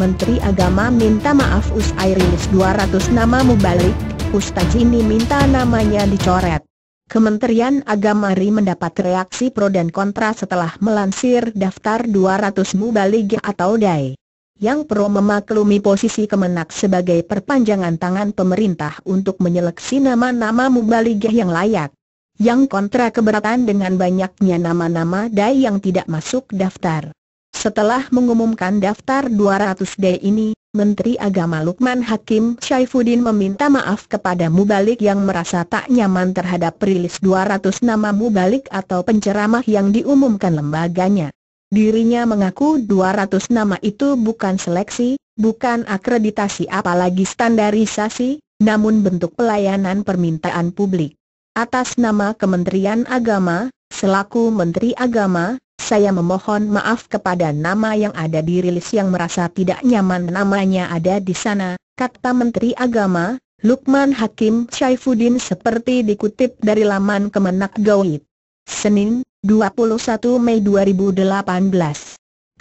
Menteri Agama minta maaf usai rilis 200 nama mubalik, Ustaz ini minta namanya dicoret. Kementerian Agama RI mendapat reaksi pro dan kontra setelah melansir daftar 200 mubalik atau DAI. Yang pro memaklumi posisi kemenak sebagai perpanjangan tangan pemerintah untuk menyeleksi nama-nama mubalik yang layak. Yang kontra keberatan dengan banyaknya nama-nama DAI yang tidak masuk daftar. Setelah mengumumkan daftar 200D ini, Menteri Agama Lukman Hakim Syaifuddin meminta maaf kepada Mubalik yang merasa tak nyaman terhadap perilis 200 nama Mubalik atau penceramah yang diumumkan lembaganya. Dirinya mengaku 200 nama itu bukan seleksi, bukan akreditasi apalagi standarisasi, namun bentuk pelayanan permintaan publik. Atas nama Kementerian Agama, selaku Menteri Agama, saya memohon maaf kepada nama yang ada di rilis yang merasa tidak nyaman namanya ada di sana, kata Menteri Agama, Lukman Hakim Syaifuddin seperti dikutip dari laman Kemenak Gawit. Senin, 21 Mei 2018.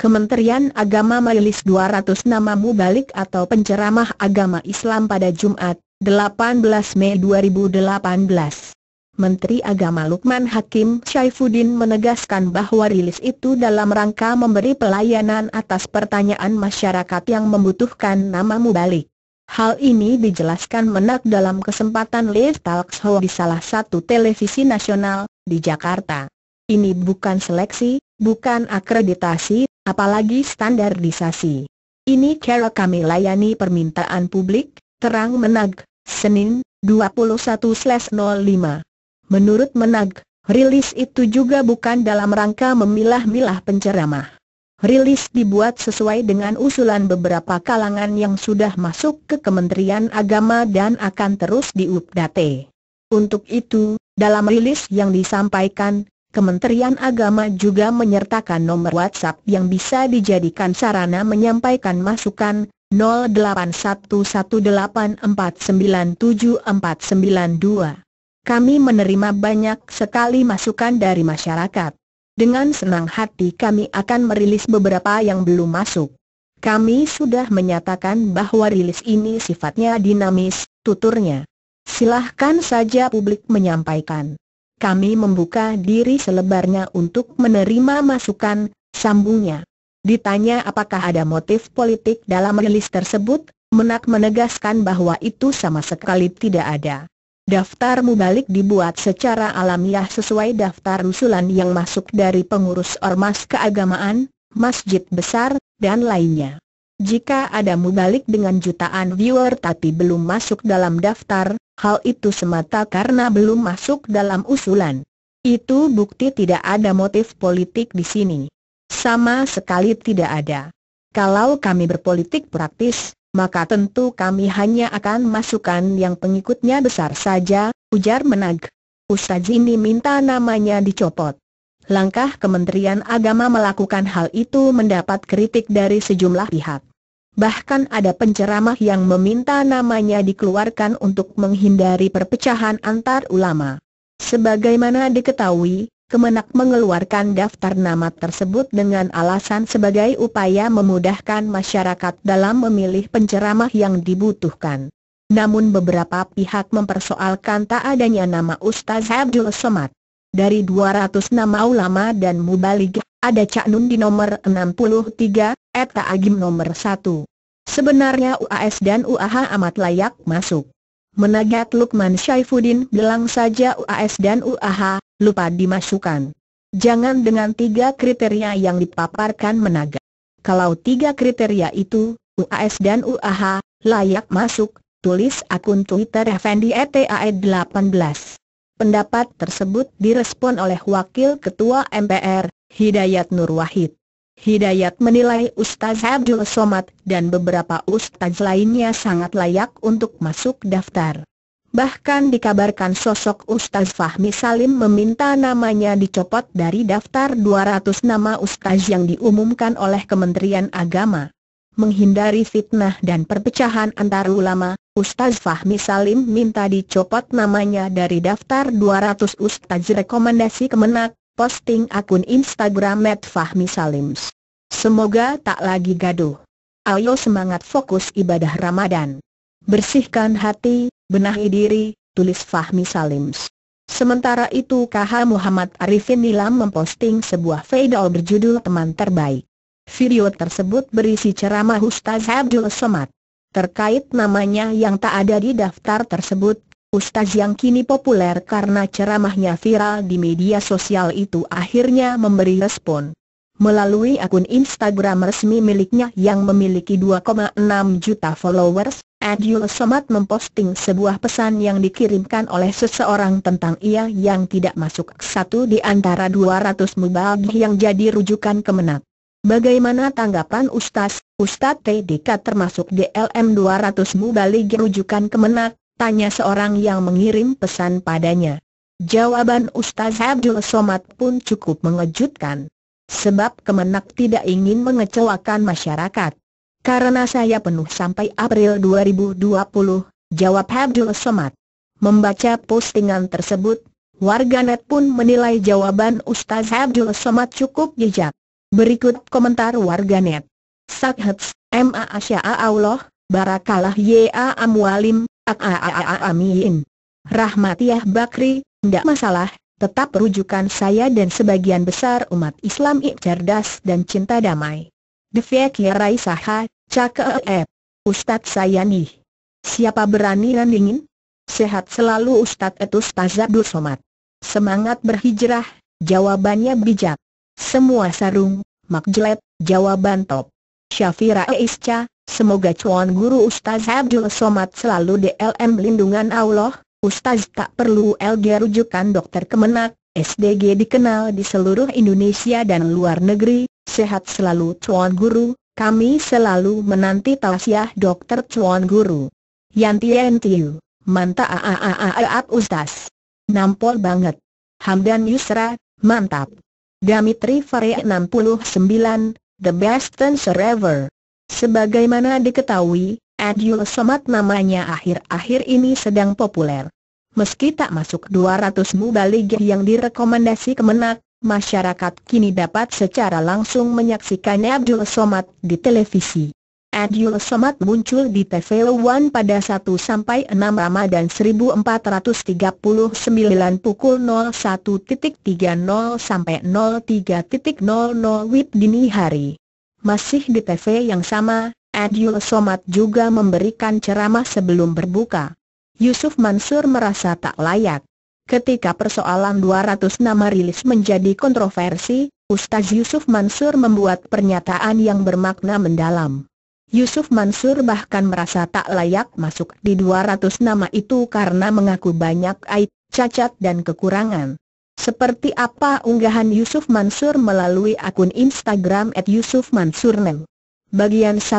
Kementerian Agama merilis 200 nama mubalik atau penceramah agama Islam pada Jumat, 18 Mei 2018. Menteri Agama Lukman Hakim Syaifuddin menegaskan bahwa rilis itu dalam rangka memberi pelayanan atas pertanyaan masyarakat yang membutuhkan nama mubalik. Hal ini dijelaskan menak dalam kesempatan live talk show di salah satu televisi nasional, di Jakarta. Ini bukan seleksi, bukan akreditasi, apalagi standarisasi. Ini cara kami layani permintaan publik, terang menag, Senin, 21-05. Menurut Menag, rilis itu juga bukan dalam rangka memilah-milah penceramah. Rilis dibuat sesuai dengan usulan beberapa kalangan yang sudah masuk ke Kementerian Agama dan akan terus diupdate. Untuk itu, dalam rilis yang disampaikan, Kementerian Agama juga menyertakan nomor WhatsApp yang bisa dijadikan sarana menyampaikan masukan 081118497492 kami menerima banyak sekali masukan dari masyarakat. Dengan senang hati kami akan merilis beberapa yang belum masuk. Kami sudah menyatakan bahwa rilis ini sifatnya dinamis, tuturnya. Silahkan saja publik menyampaikan. Kami membuka diri selebarnya untuk menerima masukan, sambungnya. Ditanya apakah ada motif politik dalam rilis tersebut, Menak menegaskan bahwa itu sama sekali tidak ada. Daftar mubalik dibuat secara alamiah sesuai daftar usulan yang masuk dari pengurus ormas keagamaan, masjid besar, dan lainnya. Jika ada mubalik dengan jutaan viewer tapi belum masuk dalam daftar, hal itu semata karena belum masuk dalam usulan. Itu bukti tidak ada motif politik di sini. Sama sekali tidak ada. Kalau kami berpolitik praktis, maka tentu kami hanya akan masukkan yang pengikutnya besar saja, ujar Menag. Ustaz ini minta namanya dicopot. Langkah Kementerian Agama melakukan hal itu mendapat kritik dari sejumlah pihak. Bahkan ada penceramah yang meminta namanya dikeluarkan untuk menghindari perpecahan antar ulama. Sebagaimana diketahui, Kemenak mengeluarkan daftar nama tersebut dengan alasan sebagai upaya memudahkan masyarakat dalam memilih penceramah yang dibutuhkan. Namun beberapa pihak mempersoalkan tak adanya nama Ustaz Abdul Somad. Dari 200 nama ulama dan mubalig, ada Cak Nun di nomor 63, Eta Agim nomor 1. Sebenarnya UAS dan UAH amat layak masuk. Menagat Lukman Syaifuddin bilang saja UAS dan UAH, lupa dimasukkan. Jangan dengan tiga kriteria yang dipaparkan menagat. Kalau tiga kriteria itu, UAS dan UAH, layak masuk, tulis akun Twitter Effendi ETAE 18. Pendapat tersebut direspon oleh Wakil Ketua MPR, Hidayat Nur Wahid. Hidayat menilai Ustaz Abdul Somad dan beberapa ustaz lainnya sangat layak untuk masuk daftar. Bahkan dikabarkan sosok Ustaz Fahmi Salim meminta namanya dicopot dari daftar 200 nama Ustaz yang diumumkan oleh Kementerian Agama. Menghindari fitnah dan perpecahan antar ulama, Ustaz Fahmi Salim minta dicopot namanya dari daftar 200 Ustaz rekomendasi kemenak, posting akun Instagram Matt Fahmi Salims. Semoga tak lagi gaduh. Ayo semangat fokus ibadah Ramadan. Bersihkan hati, benahi diri, tulis Fahmi Salims. Sementara itu KH Muhammad Arifin Nilam memposting sebuah video berjudul Teman Terbaik. Video tersebut berisi ceramah Ustaz Abdul Somad. Terkait namanya yang tak ada di daftar tersebut, Ustaz yang kini populer karena ceramahnya viral di media sosial itu akhirnya memberi respon. Melalui akun Instagram resmi miliknya yang memiliki 2,6 juta followers, Adul Somad memposting sebuah pesan yang dikirimkan oleh seseorang tentang ia yang tidak masuk satu di antara 200 mubaligh yang jadi rujukan kemenak. Bagaimana tanggapan Ustaz? Ustaz TDK termasuk DLM 200 mubaligh rujukan kemenak, Tanya seorang yang mengirim pesan padanya. Jawaban Ustaz Abdul Somad pun cukup mengejutkan. Sebab kemenak tidak ingin mengecewakan masyarakat. Karena saya penuh sampai April 2020, jawab Abdul Somad. Membaca postingan tersebut, warganet pun menilai jawaban Ustaz Abdul Somad cukup bijak. Berikut komentar warganet. Sakhets, M.A. Asya'a Allah, Barakalah Ya Amwalim, Amin. Rahmatiah Bakri, tidak masalah, tetap rujukan saya dan sebagian besar umat Islam cerdas dan cinta damai. Defiak Yerai Saha, Cakeep. E Ustadz saya nih. Siapa berani dan ingin? Sehat selalu Ustadz Etus Tazabdul Somad. Semangat berhijrah, jawabannya bijak. Semua sarung, makjelet, jawaban top. Syafira Eisca, Semoga Cuan Guru Ustaz Abdul Somad selalu DLM lindungan Allah, Ustaz tak perlu LG rujukan dokter kemenak, SDG dikenal di seluruh Indonesia dan luar negeri, sehat selalu Cuan Guru, kami selalu menanti tausiah dokter Cuan Guru. Yanti Yantiu, manta aat Ustaz. Nampol banget. Hamdan Yusra, mantap. Damitri Fare 69, the best dancer ever. Sebagaimana diketahui, Adul Somad namanya akhir-akhir ini sedang populer. Meski tak masuk 200 mubalig yang direkomendasi kemenak, masyarakat kini dapat secara langsung menyaksikan Abdul Somad di televisi. Adul Somad muncul di TV One pada 1 sampai 6 Ramadan 1439 pukul 01.30 sampai 03.00 WIB dini hari masih di TV yang sama, Adil Somad juga memberikan ceramah sebelum berbuka. Yusuf Mansur merasa tak layak. Ketika persoalan 200 nama rilis menjadi kontroversi, Ustaz Yusuf Mansur membuat pernyataan yang bermakna mendalam. Yusuf Mansur bahkan merasa tak layak masuk di 200 nama itu karena mengaku banyak aib, cacat dan kekurangan. Seperti apa unggahan Yusuf Mansur melalui akun Instagram at Bagian 1.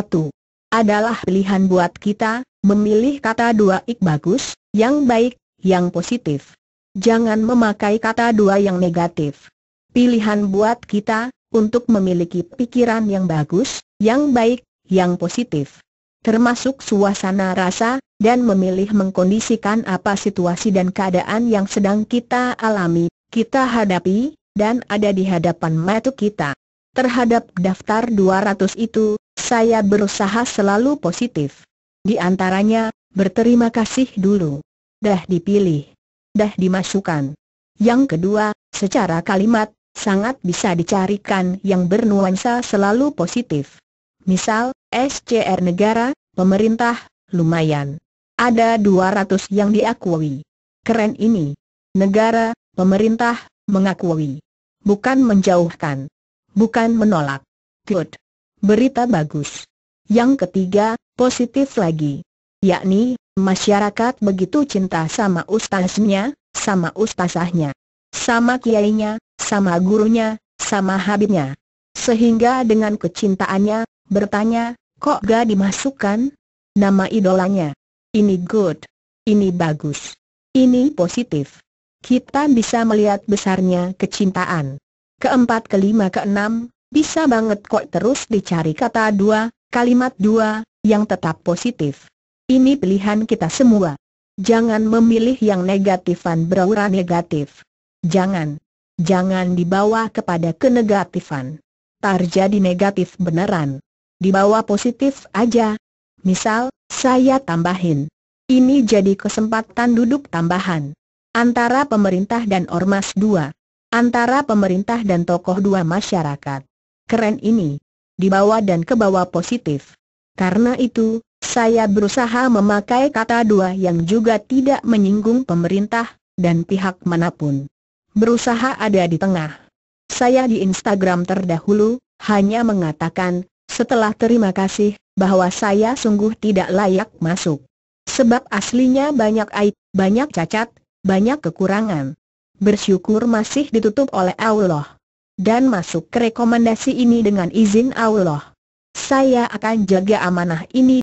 Adalah pilihan buat kita, memilih kata dua ik bagus, yang baik, yang positif. Jangan memakai kata dua yang negatif. Pilihan buat kita, untuk memiliki pikiran yang bagus, yang baik, yang positif termasuk suasana rasa, dan memilih mengkondisikan apa situasi dan keadaan yang sedang kita alami, kita hadapi, dan ada di hadapan mata kita. Terhadap daftar 200 itu, saya berusaha selalu positif. Di antaranya, berterima kasih dulu. Dah dipilih. Dah dimasukkan. Yang kedua, secara kalimat, sangat bisa dicarikan yang bernuansa selalu positif. Misal, SCR negara, pemerintah, lumayan. Ada 200 yang diakui. Keren ini. Negara, Pemerintah, mengakui. Bukan menjauhkan. Bukan menolak. Good. Berita bagus. Yang ketiga, positif lagi. Yakni, masyarakat begitu cinta sama ustaznya, sama ustazahnya, sama kiainya, sama gurunya, sama habibnya. Sehingga dengan kecintaannya, bertanya, kok gak dimasukkan? Nama idolanya. Ini good. Ini bagus. Ini positif kita bisa melihat besarnya kecintaan. Keempat, kelima, keenam, bisa banget kok terus dicari kata dua, kalimat dua, yang tetap positif. Ini pilihan kita semua. Jangan memilih yang negatifan beraura negatif. Jangan. Jangan dibawa kepada kenegatifan. Terjadi negatif beneran. Dibawa positif aja. Misal, saya tambahin. Ini jadi kesempatan duduk tambahan. Antara pemerintah dan ormas dua. Antara pemerintah dan tokoh dua masyarakat. Keren ini. Di bawah dan ke bawah positif. Karena itu, saya berusaha memakai kata dua yang juga tidak menyinggung pemerintah, dan pihak manapun. Berusaha ada di tengah. Saya di Instagram terdahulu, hanya mengatakan, setelah terima kasih, bahwa saya sungguh tidak layak masuk. Sebab aslinya banyak aib, banyak cacat, banyak kekurangan. Bersyukur masih ditutup oleh Allah. Dan masuk ke rekomendasi ini dengan izin Allah. Saya akan jaga amanah ini